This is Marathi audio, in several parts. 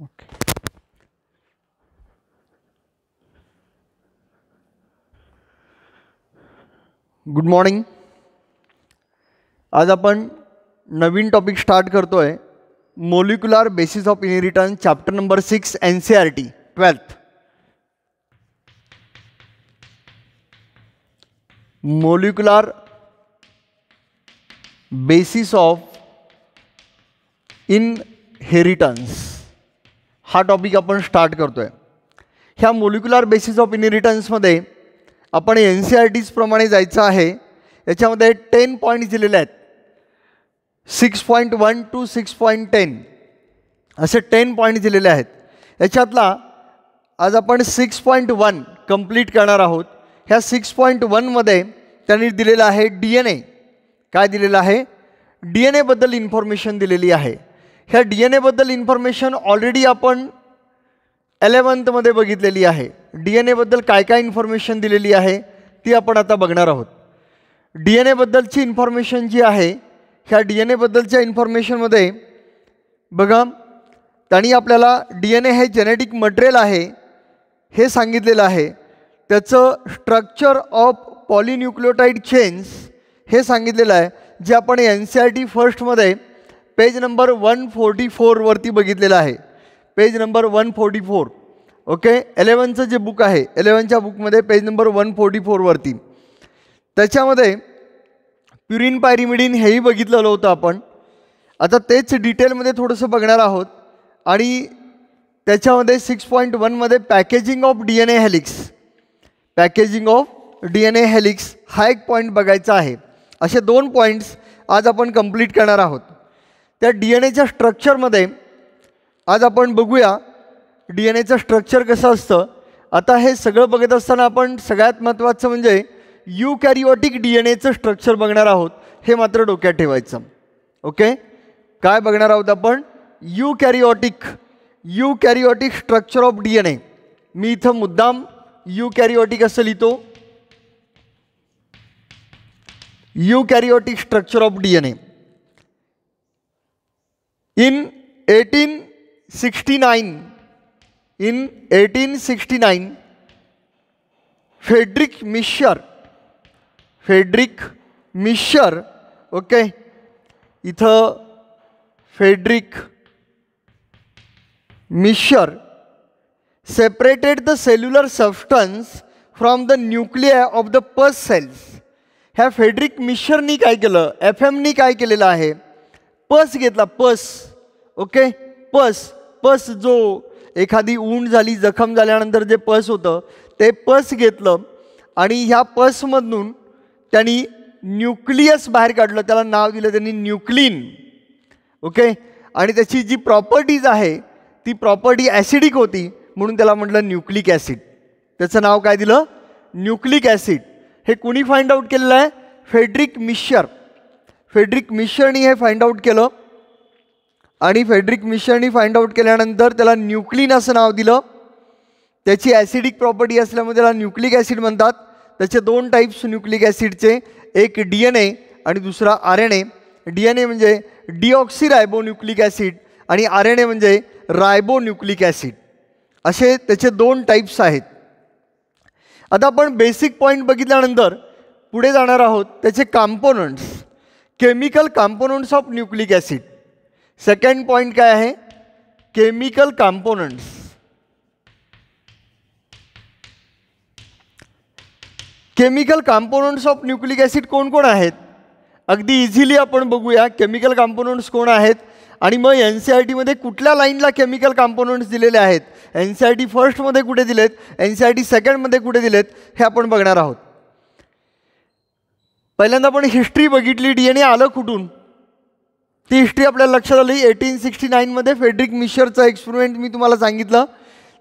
Okay. गुड मॉर्निंग आज आपण नवीन टॉपिक स्टार्ट करते आहे molecular basis of inheritance chapter number six in twelfth molecular basis of inheritance हा टॉपिक आपण स्टार्ट करतो आहे ह्या मोलिक्युलर बेसिस ऑफ इनहेरिटन्समध्ये आपण एन सी आर e टीजप्रमाणे जायचं आहे याच्यामध्ये टेन पॉईंट्स दिलेले आहेत six point one two six point ten असे टेन पॉईंट दिलेले आहेत याच्यातला आज आपण सिक्स पॉईंट वन कंप्लीट करणार आहोत ह्या सिक्स पॉईंट वनमध्ये त्यांनी दिलेलं आहे डी एन ए काय दिलेलं आहे डी एन एबद्दल इन्फॉर्मेशन दिलेली आहे ह्या डी एन एबद्दल इन्फॉर्मेशन ऑलरेडी आपण एलेवन्थमध्ये बघितलेली आहे डी एन एबद्दल काय काय इन्फॉर्मेशन दिलेली आहे ती आपण आता बघणार आहोत डी एन एबद्दलची इन्फॉर्मेशन जी आहे ह्या डी एन एबद्दलच्या इन्फॉर्मेशनमध्ये बघा त्यांनी आपल्याला डी एन ए हे जेनेटिक मटेरियल आहे हे सांगितलेलं आहे त्याचं स्ट्रक्चर ऑफ पॉलिन्युक्लिओटाईड चेन्स हे सांगितलेलं आहे जे आपण एन सी आर टी फर्स्टमध्ये पेज नंबर वन फोर्टी फोरवरती बघितलेलं आहे page number one forty four okay एलेवनचं जे बुक आहे एलेवनच्या बुकमध्ये पेज नंबर वन फोर्टी फोरवरती त्याच्यामध्ये प्युरिन पायरिमिडीन हेही बघितलेलं होतं आपण आता तेच डिटेलमध्ये थोडंसं बघणार आहोत आणि त्याच्यामध्ये सिक्स पॉईंट वनमध्ये packaging of D N A helix packaging of D N A helix हा एक पॉईंट बघायचा आहे असे दोन पॉईंट्स आज आपण कंप्लीट करणार आहोत त्या डी एन एच्या स्ट्रक्चरमध्ये आज आपण बघूया डी एन एचं स्ट्रक्चर कसं असतं आता हे सगळं बघत असताना आपण सगळ्यात महत्त्वाचं म्हणजे यू कॅरिओटिक डी एन एचं स्ट्रक्चर बघणार आहोत हे मात्र डोक्यात ठेवायचं ओके काय बघणार आहोत आपण eukaryotic eukaryotic structure of D N A मी इथं मुद्दाम यू कॅरिओटिक असं लिहितो eukaryotic structure of D N A in 1869, sixty 1869, Friedrich Miescher Friedrich Miescher okay इथं Friedrich Miescher separated the cellular substance from the nuclei of the pus cells ह्या फेड्रिक मिशरनी काय केलं एफ एमनी काय केलेलं आहे पस घेतला पस ओके पस पस जो एखादी ऊंड झाली जखम झाल्यानंतर जे पस होतं ते पस घेतलं आणि ह्या पसमधून त्यांनी न्यूक्लियस बाहेर काढलं त्याला नाव दिलं त्यांनी न्यूक्लिन ओके आणि त्याची जी प्रॉपर्टीज आहे ती प्रॉपर्टी ॲसिडिक होती म्हणून त्याला म्हटलं न्यूक्लिक ॲसिड त्याचं नाव काय दिलं न्यूक्लिक ॲसिड हे कुणी फाइंड आउट केलेलं आहे फेड्रिक मिशर फेड्रिक मिशरनी हे फाइंड आउट केलं आणि फेड्रिक मिशननी फाइंड आउट केल्यानंतर त्याला न्यूक्लिन असं नाव दिलं त्याची ॲसिडिक प्रॉपर्टी असल्यामुळे त्याला न्यूक्लिक ॲसिड म्हणतात त्याचे दोन टाईप्स न्यूक्लिक ॲसिडचे एक डी एन ए आणि दुसरा R N A D N A म्हणजे रायबो न्यूक्लिक ॲसिड आणि आर एन ए म्हणजे रायबो न्यूक्लिक ॲसिड असे त्याचे दोन टाईप्स आहेत आता आपण बेसिक पॉईंट बघितल्यानंतर पुढे जाणार आहोत त्याचे components chemical components of nucleic acid second point काय आहे chemical components chemical components of nucleic acid कोण कोण आहेत अगदी इझिली आपण बघूया केमिकल कॉम्पोनंट्स कोण आहेत आणि मग एन सी आय e टीमध्ये कुठल्या लाईनला केमिकल कॉम्पोनंट्स दिलेले आहेत एन सी आय टी फर्स्टमध्ये कुठे दिलेत एन सी आय टी सेकंडमध्ये कुठे दिलेत हे आपण बघणार आहोत पहिल्यांदा आपण हिस्ट्री बघितली डी एन ए आलं कुठून ती हिस्ट्री आपल्या लक्षात आली एटीन सिक्स्टी नाईनमध्ये फेड्रिक मिशरचा एक्सपेरिमेंट मी तुम्हाला सांगितलं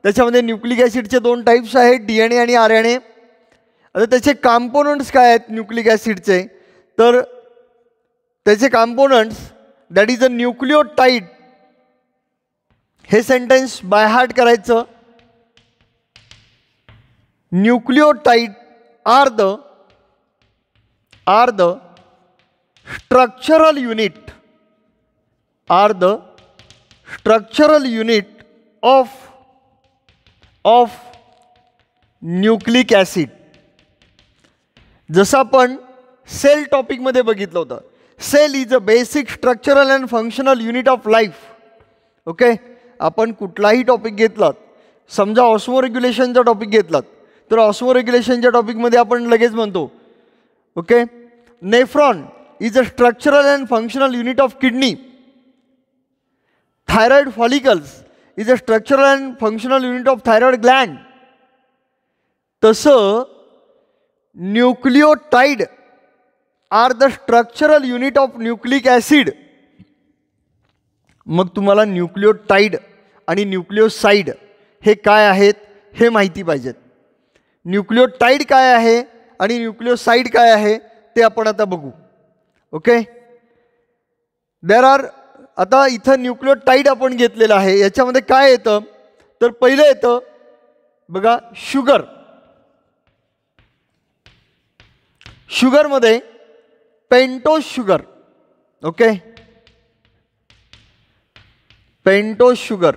त्याच्यामध्ये न्यूक्लिक ॲसिडचे दोन टाईप्स आहेत डी एन ए आणि आर एन ए आता त्याचे कॉम्पोनंट्स काय आहेत न्यूक्लिक ॲसिडचे तर त्याचे components that is a nucleotide हे सेंटेन्स बाय हार्ट करायचं tide are the are the structural unit are the structural unit of of nucleic acid जसं आपण सेल टॉपिकमध्ये बघितलं होतं cell is a basic structural and functional unit of life okay आपण कुठलाही टॉपिक घेतलात समजा ऑस्मो रेग्युलेशनचा टॉपिक घेतलात तर ऑस्मो रेग्युलेशनच्या टॉपिकमध्ये आपण लगेच म्हणतो okay nephron is a structural and functional unit of kidney thyroid follicles is a structural and functional unit of thyroid gland तसं nucleotide are the structural unit of nucleic acid मग तुम्हाला न्यूक्लिओटाईड आणि न्यूक्लिओसाईड हे काय आहेत हे माहिती पाहिजेत न्यूक्लिओटाईड काय आहे आणि न्यूक्लिओसाईड काय आहे ते आपण आता बघू ओके देर आर आता इथं न्यूक्लिओटाईड आपण घेतलेलं आहे याच्यामध्ये काय येतं तर पहिलं येतं बघा शुगर शुगरमध्ये pento sugar okay pento sugar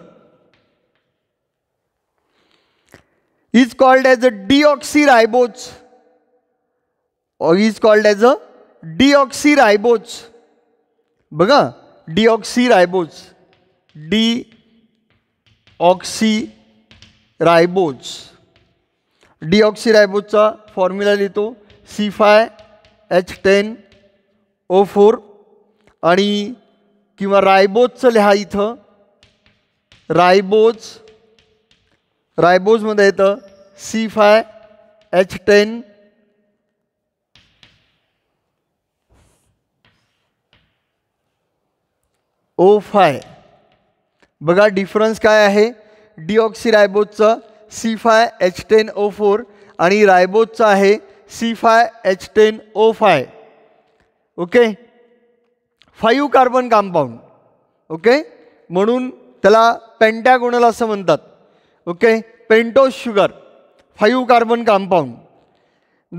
is called as a deoxy ribose is called as a deoxy ribose बघा deoxy ribose deoxy ribose deoxy रायबोजचा फॉर्म्युला लिहितो C five H ten O four आणि किंवा रायबोजचं लिहा इथं रायबोज रायबोजमध्ये येतं C five H ten O five बघा डिफरन्स काय आहे डिऑक्सी रायबोजचं C five H ten O four आणि रायबोजचं आहे C five H ten O five okay five carbon compound okay म्हणून त्याला पेंटॅगोनल असं म्हणतात okay pento sugar five carbon compound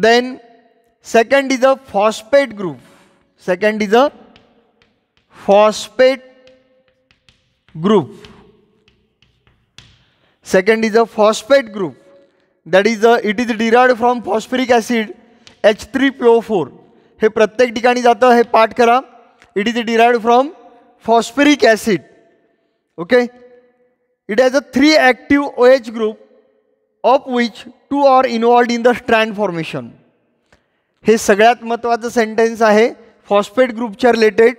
then second is a phosphate group second is a phosphate group second is a phosphate group that is a it is derived from is acid H three acid four हे प्रत्येक ठिकाणी जातं हे पाठ करा it is derived from phosphoric acid okay it has a three active O H group of which two are involved in the strand formation हे सगळ्यात महत्त्वाचं सेंटेन्स आहे फॉस्फेट ग्रुपच्या रिलेटेड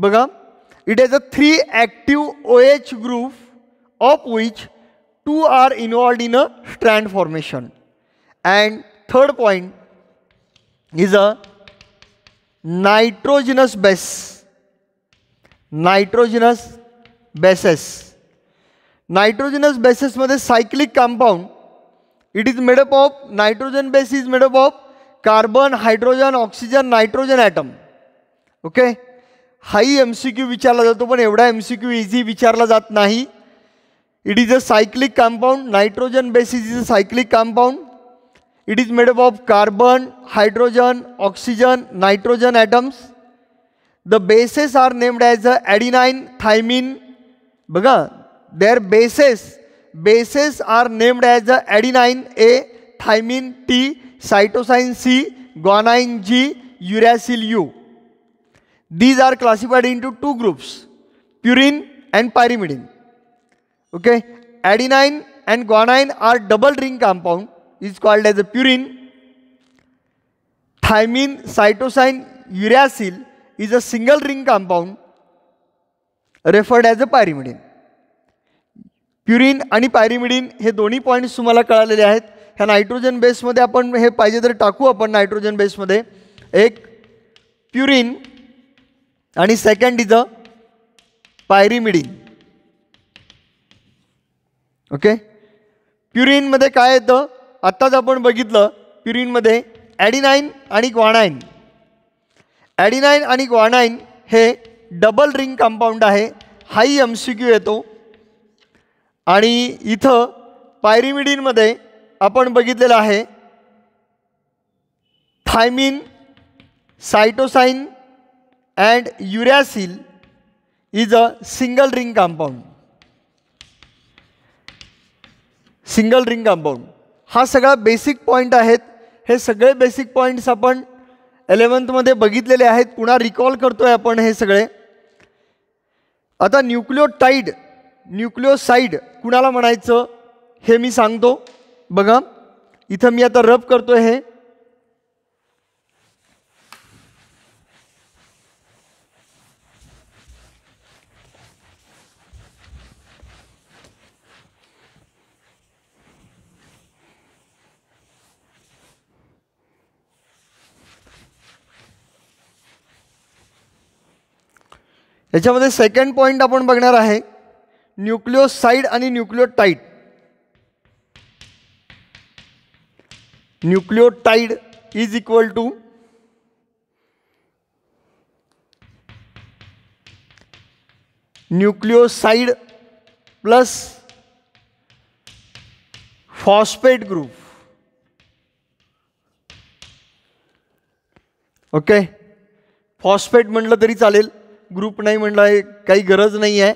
बघा It has a three active OH group of which two are involved in a strand formation. And third point is a nitrogenous base. Nitrogenous bases. Nitrogenous bases with a cyclic compound. It is made up of nitrogen base is made up of carbon, hydrogen, oxygen, nitrogen atom. Okay. हाई एम सी क्यू विचारला जातो पण एवढा एम सी क्यू इझी विचारला जात नाही it is a cyclic compound nitrogen bases is a cyclic compound it is made up of carbon hydrogen oxygen nitrogen atoms the bases are named as a adenine thymine बघा their bases bases are named as a adenine A thymine T cytosine C guanine G uracil U these are classified into two groups purine and pyrimidine okay adenine and guanine are double ring compound is called as a purine thymine cytosine uracil is a single ring compound Referred pyrimidine purine pyrimidine purine आणि पायरिमिडीन हे दोन्ही पॉईंट्स तुम्हाला कळालेले आहेत ह्या नायट्रोजन बेसमध्ये आपण हे पाहिजे तर टाकू आपण नायट्रोजन बेसमध्ये एक प्युरिन आणि second is a pyrimidine okay प्युरिनमध्ये काय येतं आत्ताच आपण बघितलं प्युरिनमध्ये ॲडिनाईन आणि ग्वानाईन ॲडिनाईन आणि ग्वानाईन हे डबल रिंग कंपाऊंड आहे हाई एम सी क्यू येतो आणि इथं पायरीमिडीनमध्ये आपण बघितलेलं आहे thymine cytosine and uracil is a single ring compound. Single ring compound हा सगळा बेसिक पॉईंट आहेत हे सगळे बेसिक पॉईंट्स आपण इलेवन्थमध्ये बघितलेले आहेत पुन्हा रिकॉल करतो आहे आपण हे सगळे आता न्यूक्लिओटाईड न्यूक्लिओसाईड कुणाला म्हणायचं हे मी सांगतो बघा इथं मी आता रब करतो आहे याच्यामध्ये सेकंड पॉईंट आपण बघणार आहे न्यूक्लिओसाईड आणि nucleotide nucleotide is equal to nucleoside plus phosphate group okay phosphate म्हटलं तरी चालेल ग्रुप नाही म्हणला काही गरज नाही आहे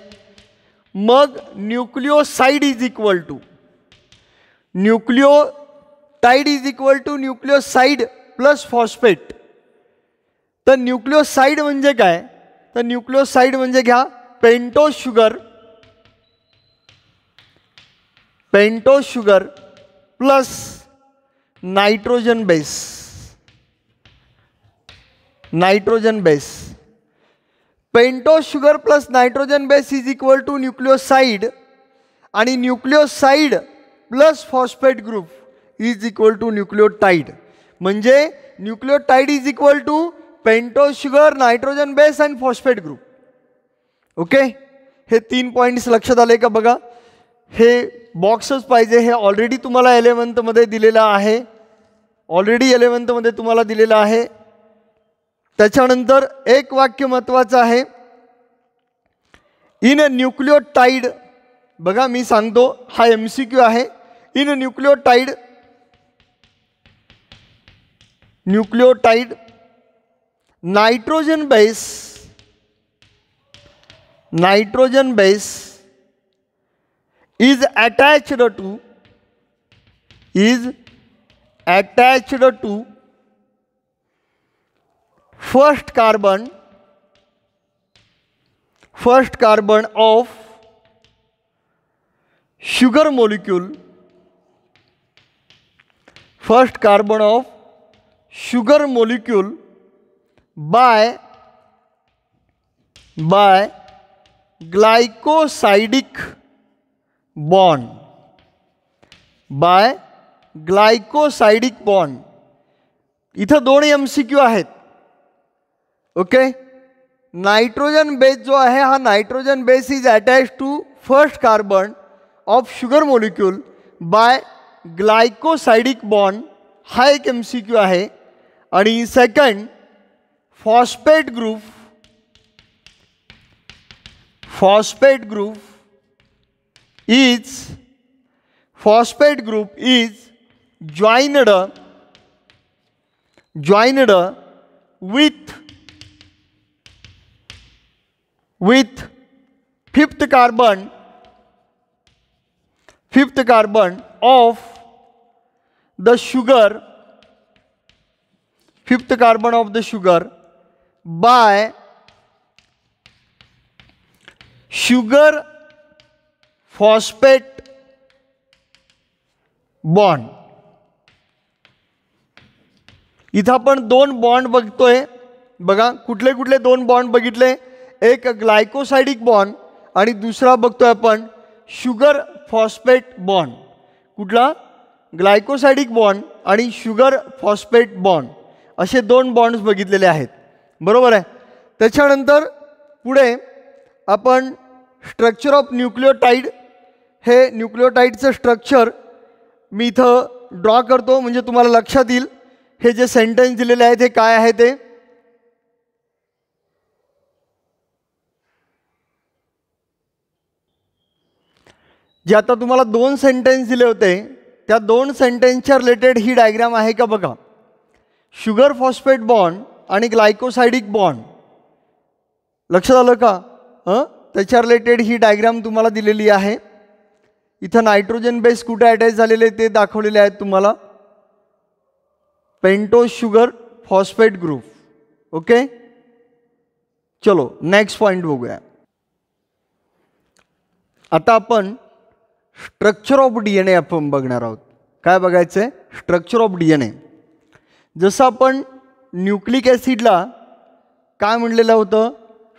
मग nucleoside is equal to nucleotide is equal to nucleoside plus phosphate तर न्यूक्लिओसाइड म्हणजे काय तर न्यूक्लिओसाइड म्हणजे घ्या pento sugar sugar pentose sugar plus nitrogen base nitrogen base pento sugar plus nitrogen base is equal to nucleoside आणि nucleoside plus phosphate group is equal to nucleotide म्हणजे nucleotide is equal to pento sugar nitrogen base and phosphate group okay हे तीन पॉईंट्स लक्षात आले का बघा हे बॉक्सच पाहिजे हे ऑलरेडी तुम्हाला एलेवंथमध्ये दिलेलं आहे ऑलरेडी एलेवंथमध्ये तुम्हाला दिलेलं आहे त्याच्यानंतर एक वाक्य महत्त्वाचं आहे इन अ न्यूक्लिओटाईड बघा मी सांगतो हा एम सी क्यू आहे in a nucleotide nucleotide nitrogen base nitrogen base is attached to is attached to first carbon first carbon of sugar molecule first carbon of sugar molecule by by glycosidic bond by glycosidic bond इथं दोन एम सी क्यू आहेत ओके नायट्रोजन बेस जो आहे हा nitrogen base is attach to first carbon of sugar molecule by glycosidic bond हा एक एम सी क्यू आहे आणि second phosphate group phosphate group is phosphate group is joined joined with with fifth carbon fifth carbon of the sugar fifth carbon of the sugar by sugar phosphate bond इथं आपण दोन बॉन्ड बघतोय बघा कुठले कुठले दोन बॉन्ड बघितले एक ग्लायकोसायडिक बॉन्ड आणि दुसरा बघतो आपण शुगर फॉस्फेट बॉन्ड कुठला ग्लायकोसायडिक बॉन्ड आणि शुगर फॉस्फेट बॉन्ड असे दोन बॉन्ड्स बघितलेले आहेत बरोबर आहे त्याच्यानंतर पुढे आपण स्ट्रक्चर ऑफ न्यूक्लिओटाईड हे न्यूक्लिओटाईडचं स्ट्रक्चर मी इथं ड्रॉ करतो म्हणजे तुम्हाला लक्षात येईल हे जे सेंटेन्स दिलेले आहेत हे काय आहे ते जे आता तुम्हाला दोन सेंटेन्स दिले होते त्या दोन सेंटेन्सच्या रिलेटेड ही डायग्राम आहे का बघा शुगर फॉस्फेट बॉन्ड आणि ग्लायकोसायडिक बॉन्ड लक्षात आलं का हं त्याच्या रिलेटेड ही डायग्राम तुम्हाला दिलेली आहे इथं नायट्रोजन बेस कुठे अटॅच झालेले ते दाखवलेले आहेत तुम्हाला pento sugar phosphate group okay चलो नेक्स्ट पॉईंट बघूया आता आपण structure of D N A आपण बघणार आहोत काय बघायचं आहे structure of D N A जसं आपण न्यूक्लिक ॲसिडला काय म्हणलेलं होतं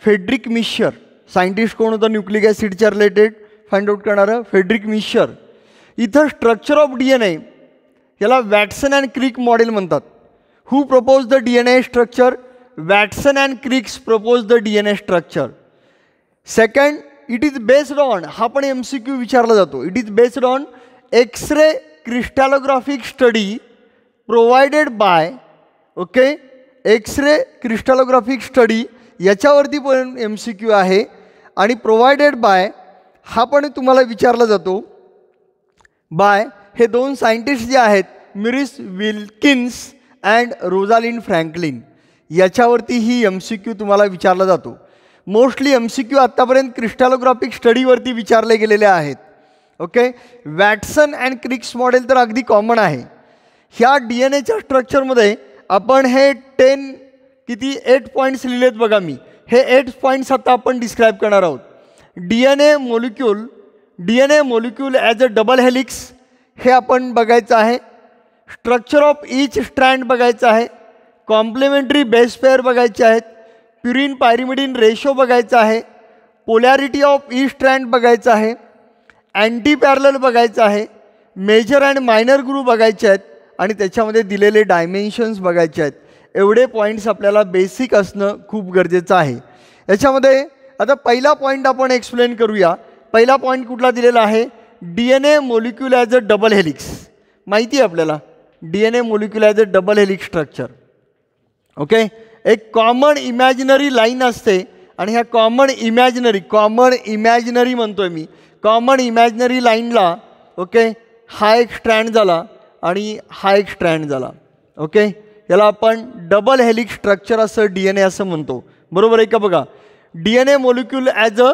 फेड्रिक मिशर सायंटिस्ट कोण होतं न्यूक्लिक ॲसिडच्या रिलेटेड फाइंड आउट करणारं फेड्रिक मिशर इथं structure of D N A याला वॅटसन अँड क्रिक मॉडेल म्हणतात who propose the D N A structure Watson and Crick's propose the D N A structure second it is based on हा पण एम सी क्यू विचारला जातो it is based on X ray crystallographic study provided by okay X ray crystallographic study याच्यावरती पण एम सी क्यू आहे आणि प्रोव्हायडेड बाय हा पण तुम्हाला विचारला जातो बाय हे दोन सायंटिस्ट जे आहेत Maurice Wilkins and Rosalind Franklin याच्यावरती ही एम सी क्यू तुम्हाला विचारला जातो मोस्टली एम सी क्यू आत्तापर्यंत क्रिस्टॅलोग्राफिक स्टडीवरती विचारले गेलेले आहेत okay Watson and Crick's model तर अगदी कॉमन आहे ह्या डी एन एच्या स्ट्रक्चरमध्ये आपण हे टेन किती एट पॉईंट्स लिहिलेत बघा मी हे एट पॉईंट्स आता आपण डिस्क्राईब करणार आहोत D N A molecule D N A molecule as a double helix हे आपण बघायचं आहे स्ट्रक्चर ऑफ इच स्ट्रँड बघायचं आहे कॉम्प्लिमेंटरी बेस पेअर बघायचे आहेत प्युरिन पायरिमिडीन रेशो बघायचा आहे पोलॅरिटी ऑफ ई स्ट्रँड बघायचं आहे अँटी पॅरल e बघायचं आहे मेजर अँड मायनर ग्रुप बघायचे आहेत आणि त्याच्यामध्ये दिलेले डायमेन्शन्स बघायचे आहेत एवढे पॉईंट्स आपल्याला बेसिक असणं खूप गरजेचं आहे याच्यामध्ये आता पहिला पॉईंट आपण एक्सप्लेन करूया पहिला पॉईंट कुठला दिलेला आहे D N A molecule as a double helix माहिती आहे आपल्याला D N A molecule as a double helix structure okay एक कॉमन इमॅजिनरी लाईन असते आणि ह्या कॉमन इमॅजिनरी कॉमन इमॅजिनरी म्हणतो आहे मी कॉमन इमॅजिनरी लाईनला ओके हा एक स्ट्रँड झाला आणि हा एक स्ट्रँड झाला ओके याला आपण डबल हेलिक स्ट्रक्चर असं डी एन ए असं म्हणतो बरोबर आहे का बघा D N A molecule as a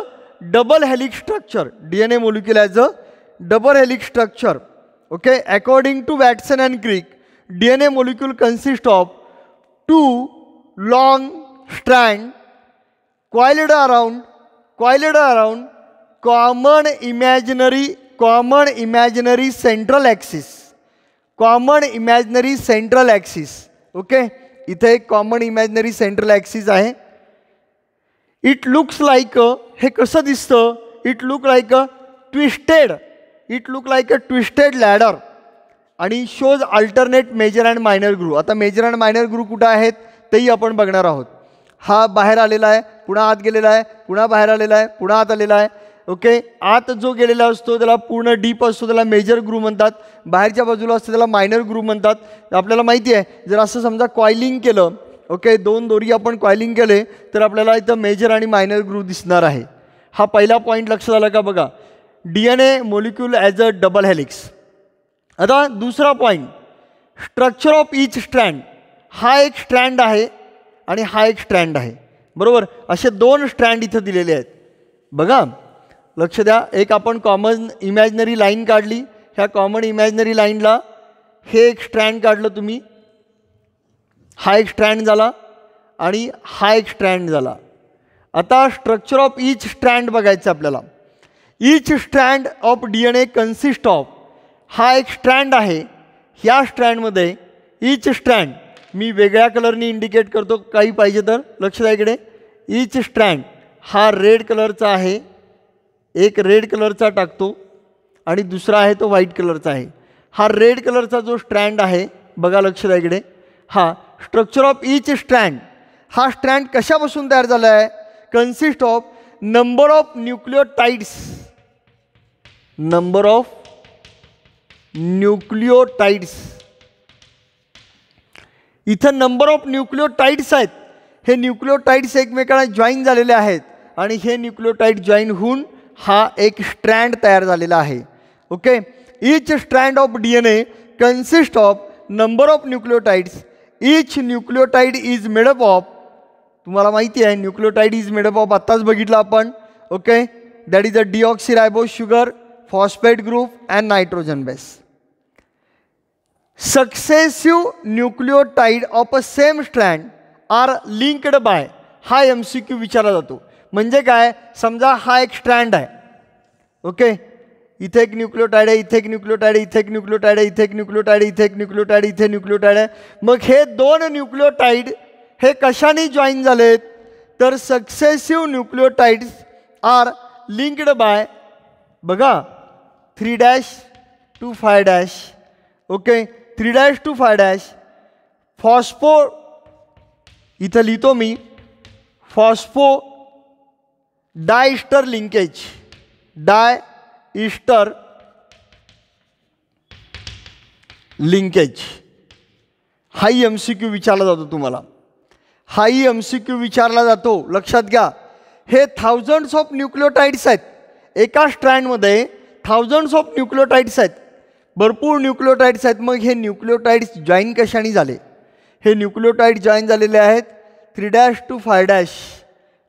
double helix structure D N A molecule as a double helix structure okay according to Watson and Crick D N A molecule consist of two long strand coiled around coiled around common imaginary common imaginary central axis common imaginary central axis okay ithe ek common imaginary central axis ahe it looks like he kasa disto it look like a twisted it look like a twisted ladder and it shows alternate major and minor groove ata major and minor groove kuda ahet तेही आपण बघणार आहोत हा बाहेर आलेला आहे पुन्हा आत गेलेला आहे पुन्हा बाहेर आलेला आहे पुन्हा आत आलेला आहे ओके आत जो गेलेला असतो त्याला पूर्ण डीप असतो त्याला मेजर ग्रू म्हणतात बाहेरच्या बाजूला असतो त्याला मायनर ग्रू म्हणतात आपल्याला माहिती आहे जर असं समजा कॉइलिंग केलं ओके दोन दोरी आपण कॉइलिंग केले तर आपल्याला इथं मेजर आणि मायनर ग्रू दिसणार आहे हा पहिला पॉईंट लक्षात आला का बघा D N A molecule as a double helix आता दुसरा point structure of each strand हा एक स्ट्रँड आहे आणि हा एक स्ट्रँड आहे बरोबर असे दोन स्ट्रँड इथं दिलेले आहेत बघा लक्ष द्या एक आपण कॉमन इमॅजनरी लाईन काढली ह्या कॉमन इमॅजनरी लाईनला हे एक स्ट्रँड काढलं तुम्ही हा एक स्ट्रँड झाला आणि हा एक स्ट्रँड झाला आता स्ट्रक्चर ऑफ इच स्ट्रँड बघायचं आपल्याला each strand of D N A consist of हा एक स्ट्रँड आहे ह्या स्ट्रँडमध्ये इच स्ट्रँड मी वेगळ्या कलरनी इंडिकेट करतो काही पाहिजे तर लक्ष द्या इकडे ईच स्ट्रँड हा रेड कलरचा आहे एक रेड कलरचा टाकतो आणि दुसरा आहे तो व्हाईट कलरचा आहे हा रेड कलरचा जो स्ट्रँड आहे बघा लक्ष द्या इकडे हा स्ट्रक्चर ऑफ ईच स्ट्रँड हा स्ट्रँड कशापासून तयार झाला आहे consist of number of nucleotides number of nucleotides इथं नंबर ऑफ न्यूक्लिओटाईड्स आहेत हे न्यूक्लिओटाईड्स एकमेकांना जॉईन झालेले आहेत आणि हे न्यूक्लिओटाईड जॉईन होऊन हा एक स्ट्रँड तयार झालेला आहे okay each strand of D N A consist of number of nucleotides each nucleotide is made up of तुम्हाला माहिती आहे न्यूक्लिओटाईड इज मेडअप ऑफ आत्ताच बघितलं आपण okay that is a deoxyribo sugar phosphate group and nitrogen base successive nucleotide of a same strand are linked by हा एम सी क्यू विचारला जातो म्हणजे काय समजा हा एक स्ट्रँड आहे ओके इथे एक न्यूक्लिओटाईड आहे इथे एक न्यूक्लिओटाईड आहे इथे एक न्यूक्लिओटाईड आहे इथे एक न्यूक्लिओटाईड इथे एक न्यूक्लिओटाईड इथे न्यूक्लिओटाईड आहे मग हे दोन न्यूक्लिओटाईड हे कशाने जॉईन झालेत तर successive nucleotides are linked by बघा three dash to five dash okay three dash to five dash phospho इथं लिहितो मी phospho diester linkage di ester linkage हाई एम सी क्यू विचारला जातो तुम्हाला हाई एम सी क्यू विचारला जातो लक्षात घ्या हे थाउजंड्स ऑफ न्यूक्लिओटाईड्स आहेत एका स्ट्रँडमध्ये थाउजंड्स ऑफ न्यूक्लिओटाईड्स आहेत भरपूर न्यूक्लिओटाईड्स आहेत मग हे न्यूक्लिओटाईड्स जॉईन कशाने झाले हे न्यूक्लिओटाईड जॉईन झालेले आहेत three dash to five dash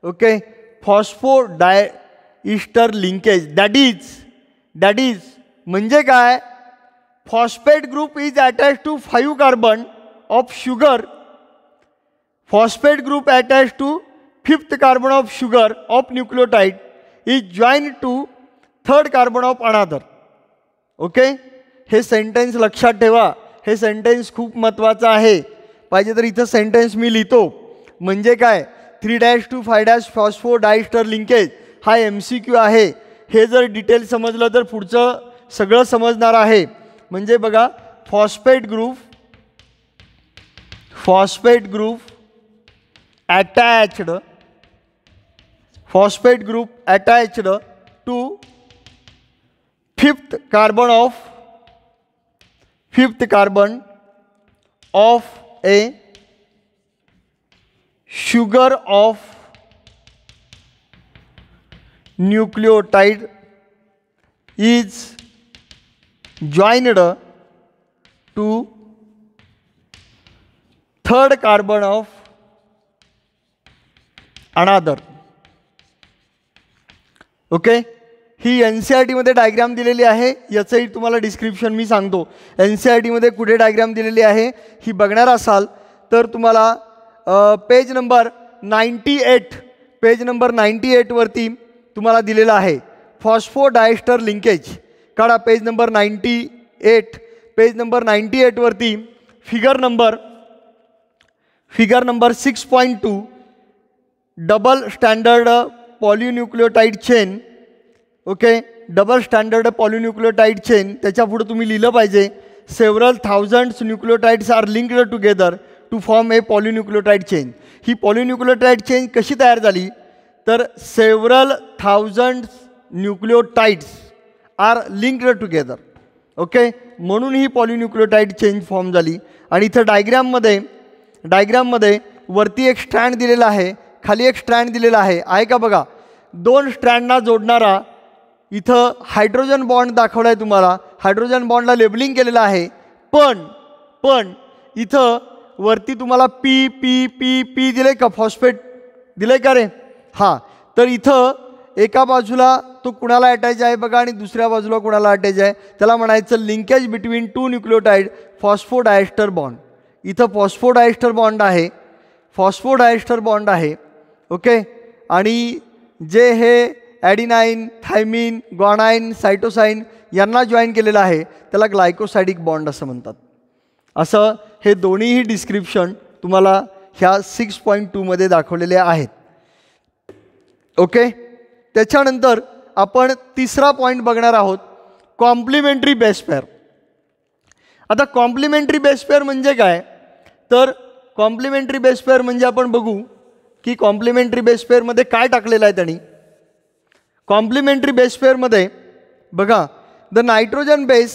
okay phospho di ester linkage that is that is म्हणजे काय phosphate group is attach to five carbon of sugar phosphate group attach to fifth carbon of sugar of nucleotide is join to third carbon of another okay हे सेंटेन्स लक्षात ठेवा हे सेंटेन्स खूप महत्त्वाचं आहे पाहिजे तर इथं सेंटेन्स मी लिहितो म्हणजे काय three dash to five dash phospho diester linkage हा एम सी क्यू आहे हे जर डिटेल समजलं तर पुढचं सगळं समजणार आहे म्हणजे बघा phosphate group phosphate group attached phosphate group attached to fifth carbon of fifth carbon of a sugar of nucleotide is joined to third carbon of another okay ही एन सी आर टीमध्ये डायग्राम दिलेली आहे याचंही तुम्हाला डिस्क्रिप्शन मी सांगतो एन सी आर e टीमध्ये कुठे डायग्राम दिलेली आहे ही बघणार असाल तर तुम्हाला page number ninety eight page number ninety एटवरती तुम्हाला दिलेलं आहे फॉस्फो डायस्टर लिंकेज काढा page number ninety eight page number ninety एटवरती figure number figure number six point two double standard polynucleotide chain okay double standard polynucleotide chain त्याच्यापुढं तुम्ही लिहिलं पाहिजे several thousands nucleotides are linked together to form a polynucleotide chain ही पॉलिन्युक्लिओटाईड चेन कशी तयार झाली तर several thousands nucleotides are linked together okay म्हणून ही पॉलिन्युक्लिओटाईड चेन फॉर्म झाली आणि इथं डायग्रॅममध्ये डायग्रॅममध्ये वरती एक स्ट्रँड दिलेला आहे खाली एक स्ट्रँड दिलेला आहे आहे का बघा दोन स्ट्रँडना जोडणारा इथं हायड्रोजन बॉन्ड दाखवला आहे तुम्हाला हायड्रोजन बॉन्डला लेबलिंग केलेलं आहे पण पण इथं वरती तुम्हाला पी पी पी पी आहे का फॉस्फेट आहे का रे हां तर इथं एका बाजूला तो कुणाला अटॅच आहे बघा आणि दुसऱ्या बाजूला कुणाला अटॅच आहे त्याला म्हणायचं linkage between two nucleotide phosphodiester bond इथं फॉस्फोडायस्टर बॉन्ड आहे फॉस्फोडायस्टर बॉन्ड आहे ओके आणि जे हे ॲडिनाईन थायमिन गॉनाईन सायटोसाईन यांना जॉईन केलेलं आहे त्याला ग्लायकोसायडिक बॉन्ड असं म्हणतात असं हे दोन्हीही डिस्क्रिप्शन तुम्हाला ह्या सिक्स पॉईंट टूमध्ये दाखवलेले आहेत ओके त्याच्यानंतर आपण तिसरा पॉईंट बघणार आहोत कॉम्प्लिमेंटरी बेस पेअर आता कॉम्प्लिमेंटरी बेस पेअर म्हणजे काय तर कॉम्प्लिमेंटरी बेस पेअर म्हणजे आपण बघू की कॉम्प्लिमेंटरी बेस काय टाकलेलं आहे त्यांनी कॉम्प्लिमेंटरी बेस पेअरमध्ये बघा the nitrogen base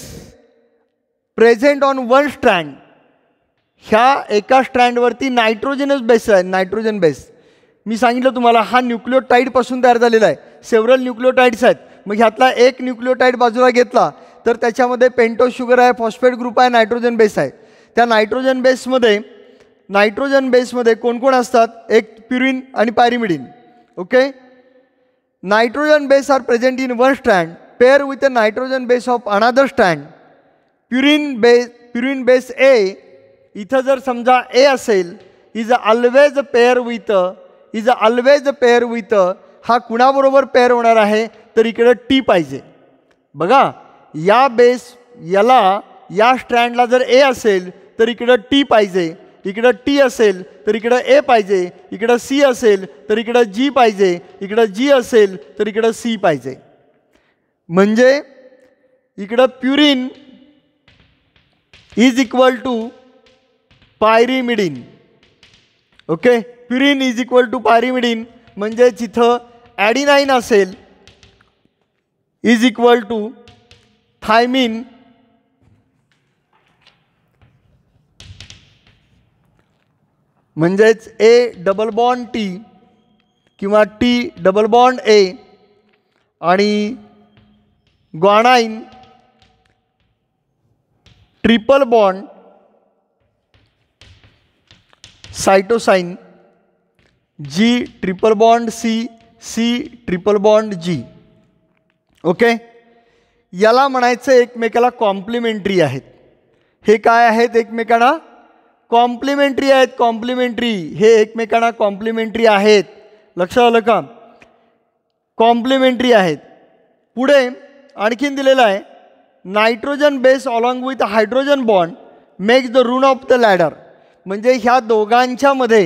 present on one strand ह्या एका स्ट्रँडवरती नायट्रोजनच बेस आहे नायट्रोजन बेस मी सांगितलं तुम्हाला हा न्यूक्लिओटाईडपासून तयार झालेला आहे सेवरल न्यूक्लिओटाईड्स आहेत मग ह्यातला एक न्यूक्लिओटाईड बाजूला घेतला तर त्याच्यामध्ये पेंटो शुगर आहे फॉस्फेट ग्रुप आहे नायट्रोजन बेस आहे त्या नायट्रोजन बेसमध्ये नायट्रोजन बेसमध्ये कोणकोण असतात एक प्युरिन आणि pyrimidine okay nitrogen base are present in one stand pair with a nitrogen base of another stand purine बे प्युरिन बेस ए इथं जर समजा ए असेल is always pair with is always pair with हा कुणाबरोबर पेअर होणार आहे तर इकडे टी पाहिजे बघा या बेस याला या स्टँडला जर ए असेल तर इकडं टी पाहिजे इकडं टी असेल तर इकडं ए पाहिजे इकडं सी असेल तर इकडं जी पाहिजे इकडं जी असेल तर इकडं सी पाहिजे म्हणजे इकडं purine is equal to pyrimidine okay purine is equal to pyrimidine म्हणजे जिथं ॲडिनाईन असेल इज इक्वल टू थायमिन म्हणजेच ए डबल बॉन्ड टी किंवा टी डबल बॉन्ड ए आणि guanine triple bond cytosine G triple bond C C triple bond G okay याला म्हणायचं एकमेकाला कॉम्प्लिमेंटरी आहेत हे काय आहेत एकमेकांना कॉम्प्लिमेंटरी आहेत कॉम्प्लिमेंटरी हे एकमेकांना कॉम्प्लिमेंटरी आहेत लक्षात आलं का कॉम्प्लिमेंटरी आहेत पुढे आणखीन दिलेलं आहे nitrogen base along with hydrogen bond makes the rung of the ladder म्हणजे ह्या दोघांच्यामध्ये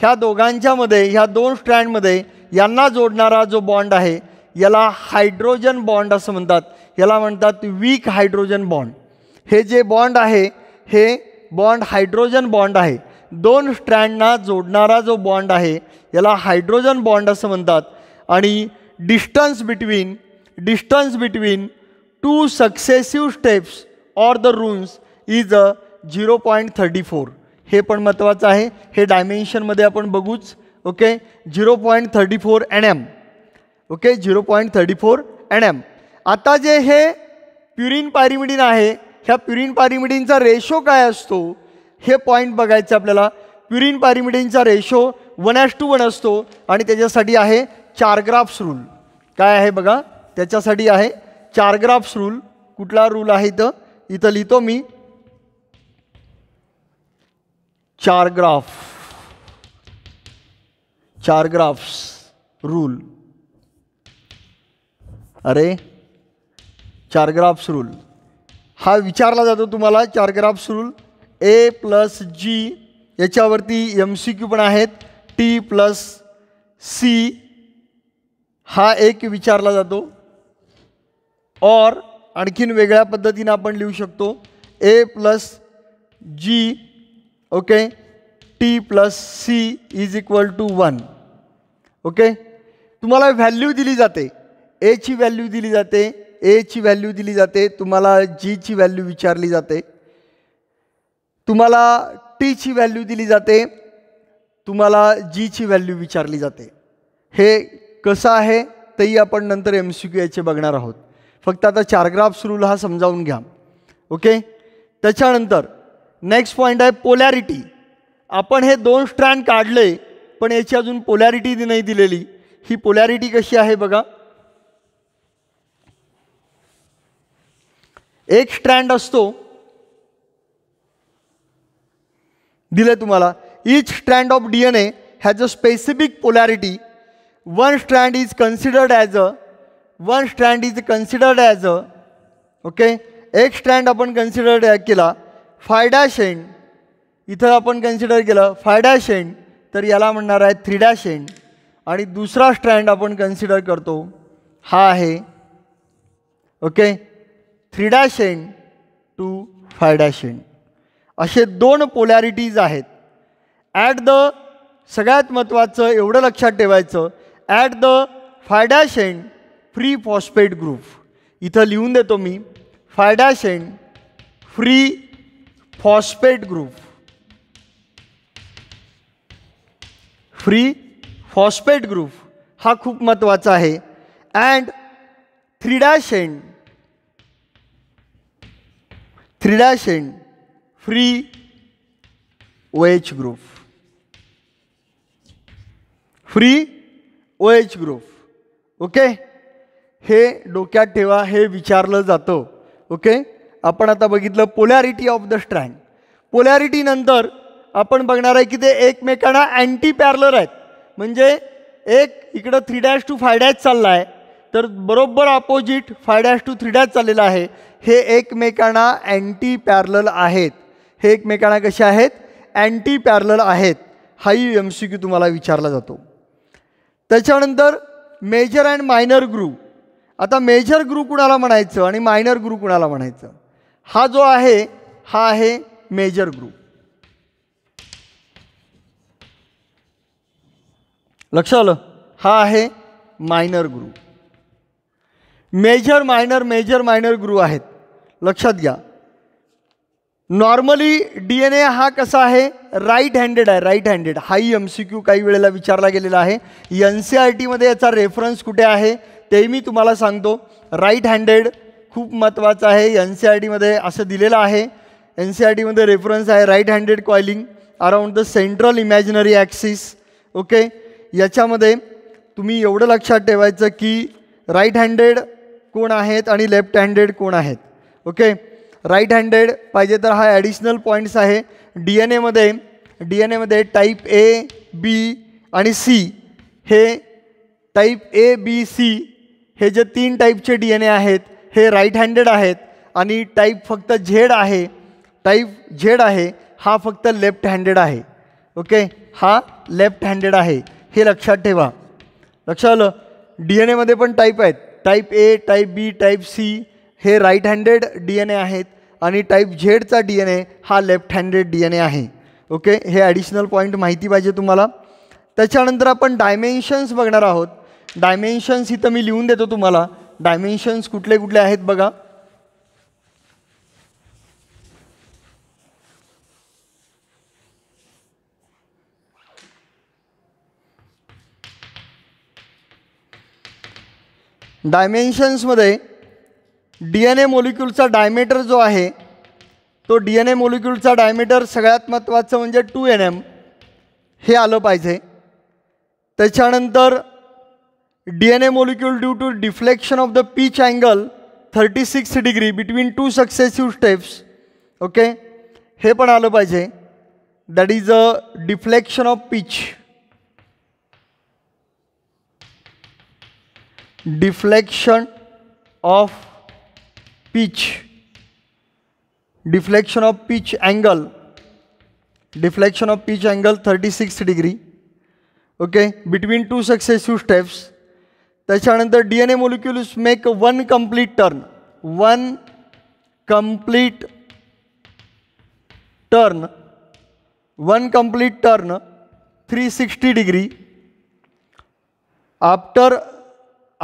ह्या दोघांच्यामध्ये ह्या दोन स्ट्रँडमध्ये यांना जोडणारा जो बॉन्ड आहे याला हायड्रोजन बॉन्ड असं म्हणतात याला म्हणतात वीक हायड्रोजन बॉन्ड हे जे बॉन्ड आहे हे बॉन्ड हायड्रोजन बॉन्ड आहे दोन स्ट्रँडना जोडणारा जो बॉन्ड आहे याला हायड्रोजन बॉन्ड असं म्हणतात आणि distance between distance between two successive steps or the rungs is a zero point thirty four हे पण महत्त्वाचं आहे हे डायमेन्शनमध्ये आपण बघूच okay zero point thirty four N M okay zero point thirty four N M आता जे हे प्युरिन पॅरिमिडिन आहे ह्या प्युरीन पारिमिडीनचा रेशो काय असतो हे पॉईंट बघायचं आपल्याला प्युरीन पारिमिडीनचा ratio one as to one असतो आणि त्याच्यासाठी आहे चार ग्राफ्स रूल काय आहे बघा त्याच्यासाठी आहे चार ग्राफ्स रूल कुठला रूल आहे इथं इथं लिहितो मी चार ग्राफ चार ग्राफ्स रूल अरे चार ग्राफ्स रूल हा विचारला जातो तुम्हाला चार ग्राफ सुरू ए प्लस जी याच्यावरती एम सी क्यू पण आहेत टी प्लस सी हा एक विचारला जातो और आणखीन वेगळ्या पद्धतीनं आपण लिहू शकतो A plus G okay T plus C is equal to one okay तुम्हाला व्हॅल्यू दिली जाते एची व्हॅल्यू दिली जाते एची व्हॅल्यू दिली जाते तुम्हाला जीची व्हॅल्यू विचारली जाते तुम्हाला टीची व्हॅल्यू दिली जाते तुम्हाला जीची व्हॅल्यू विचारली जाते हे कसं आहे तेही आपण नंतर एम सी क्यू याचे बघणार आहोत फक्त आता चारग्राफ्स रूल हा समजावून घ्या ओके त्याच्यानंतर नेक्स्ट पॉईंट आहे पोलॅरिटी आपण हे दोन स्ट्रँड काढले पण याची अजून पोलॅरिटी नाही दिलेली ही पोलॅरिटी कशी आहे बघा एक स्ट्रँड असतो दिलं तुम्हाला each strand of D N A has a specific polarity one strand is considered as a one strand is considered as a okay एक स्ट्रँड आपण कन्सिडर्ड केला डॅश एंड इथं आपण कन्सिडर केलं डॅश एंड तर याला म्हणणार आहे थ्री डॅश एंड आणि दुसरा स्ट्रँड आपण कन्सिडर करतो हा आहे okay three dash end two five dash end असे दोन पोलॅरिटीज आहेत ॲट द सगळ्यात महत्त्वाचं एवढं लक्षात ठेवायचं at the five dash end free phosphate group इथं लिहून देतो मी five dash end free phosphate group free phosphate group हा खूप महत्त्वाचा आहे and three dash end three end free O H group free O H group okay हे डोक्यात ठेवा हे विचारलं जातं ओके आपण आता बघितलं पोलॅरिटी ऑफ द स्ट्रँड पोलॅरिटीनंतर आपण बघणार आहे की ते एकमेकांना अँटी पॅरलर आहेत म्हणजे एक इकडं three dash to five dash चालला आहे तर बरोबर opposite five dash to three dash चाललेला आहे हे एकमेकांना अँटी पॅरलल आहेत हे एकमेकांना कसे आहेत अँटी पॅरलल आहेत हाही एम सी क्यू तुम्हाला विचारला जातो त्याच्यानंतर मेजर अँड मायनर ग्रुप आता मेजर ग्रुप कुणाला म्हणायचं आणि मायनर ग्रुप कुणाला म्हणायचं हा जो आहे हा आहे मेजर ग्रुप लक्ष आलं हा आहे minor group major minor major minor group आहेत लक्षात घ्या नॉर्मली डी एन ए हा कसा आहे राईट हँडेड आहे राईट हँडेड हाही एम सी क्यू काही वेळेला विचारला गेलेला आहे एन सी आर e टीमध्ये याचा रेफरन्स कुठे आहे तेही मी तुम्हाला सांगतो राईट हँडेड खूप महत्त्वाचं आहे एन सी आर e टीमध्ये असं दिलेलं आहे एन सी आर टीमध्ये रेफरन्स आहे right handed coiling around the central imaginary axis okay याच्यामध्ये तुम्ही एवढं लक्षात ठेवायचं की राईट हँडेड कोण आहेत आणि लेफ्ट हँडेड कोण आहेत ओके राईट हँडेड पाहिजे तर हा ॲडिशनल पॉईंट्स आहे डी एन एमध्ये डी एन एमध्ये टाईप ए बी आणि सी हे टाईप ए बी सी हे जे तीन टाईपचे डी एन ए आहेत हे राईट हँडेड आहेत आणि टाईप फक्त झेड आहे टाईप झेड आहे हा फक्त लेफ्ट हँडेड आहे ओके हा लेफ्ट हँडेड आहे हे लक्षात ठेवा लक्षात आलं डी एन एमध्ये पण टाईप आहेत type A type B type C हे right handed D N A आहेत आणि टाईप झेडचा डी एन ए हा left handed D N A आहे ओके हे ॲडिशनल पॉईंट माहिती पाहिजे तुम्हाला त्याच्यानंतर आपण डायमेन्शन्स बघणार आहोत डायमेन्शन्स इथं मी लिहून देतो तुम्हाला डायमेन्शन्स कुठले कुठले आहेत बघा डायमेन्शन्समध्ये डी एन ए मोलिक्यूलचा डायमीटर जो आहे तो डी एन ए मोलिक्यूलचा डायमीटर सगळ्यात महत्त्वाचं म्हणजे टू एन एम हे आलं पाहिजे त्याच्यानंतर D N A molecule due to deflection of the pitch angle thirty six degree between two successive steps okay हे पण आलं पाहिजे that is a deflection of pitch deflection of pitch deflection of pitch angle deflection of pitch angle 36 degree okay between two successive steps त्याच्यानंतर D N A molecules make one complete turn one complete turn one complete turn 360 degree after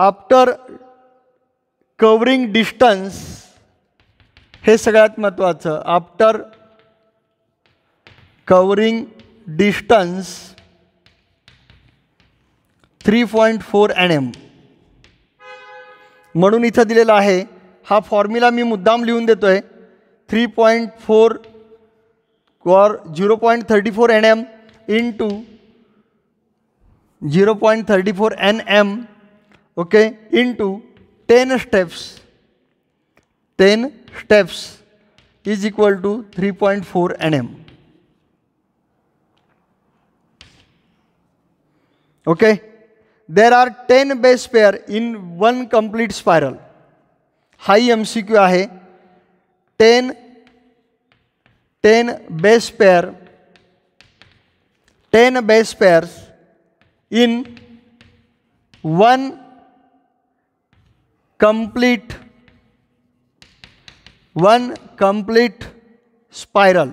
after covering distance हे सगळ्यात महत्त्वाचं after covering distance three point four N M म्हणून इथं दिलेला आहे हा फॉर्म्युला मी मुद्दाम लिहून देतो आहे three point four or zero point thirty four N M into zero point thirty four N M okay into ten steps ten steps is equal to 3.4 nm. Okay? There are 10 base pair in one complete spiral. High MCQ आहे 10 10 base pair 10 base pairs in one complete one spiral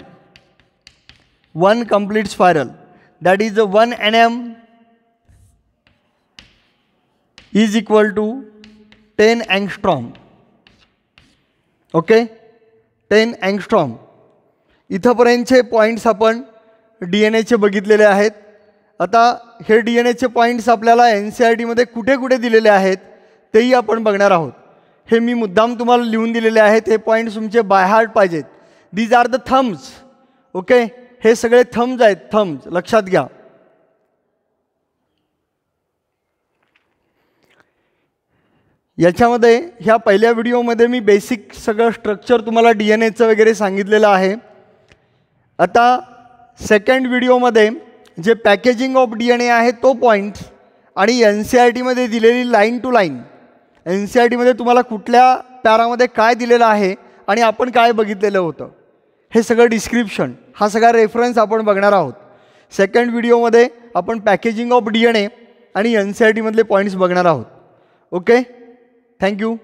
one one spiral that is is one N M is equal to ten angstrom okay ten angstrom इथंपर्यंतचे पॉईंट्स आपण डी एन एचे बघितलेले आहेत आता हे डी एन एचे पॉईंट्स आपल्याला एन सी आर e टीमध्ये कुठे कुठे दिलेले आहेत तेही आपण बघणार आहोत हे मी मुद्दाम तुम्हाला लिहून दिलेले आहेत हे पॉईंट्स तुमचे बाय हार्ट पाहिजेत these are the thumbs okay हे सगळे थम्स आहेत थम्स लक्षात घ्या याच्यामध्ये ह्या पहिल्या व्हिडिओमध्ये मी बेसिक सगळं स्ट्रक्चर तुम्हाला डी एन एचं वगैरे सांगितलेलं आहे आता सेकंड व्हिडिओमध्ये जे packaging of D N A आहे तो पॉईंट आणि एन सी आर e टीमध्ये दिलेली line to line N C I टीमध्ये तुम्हाला कुठल्या पॅरामध्ये काय दिलेलं आहे आणि आपण काय बघितलेलं होतं हे सगळं डिस्क्रिप्शन हा सगळा रेफरन्स आपण बघणार आहोत सेकंड व्हिडिओमध्ये आपण packaging of D N A आणि एन सी आय टीमधले पॉईंट्स बघणार आहोत ओके थँक्यू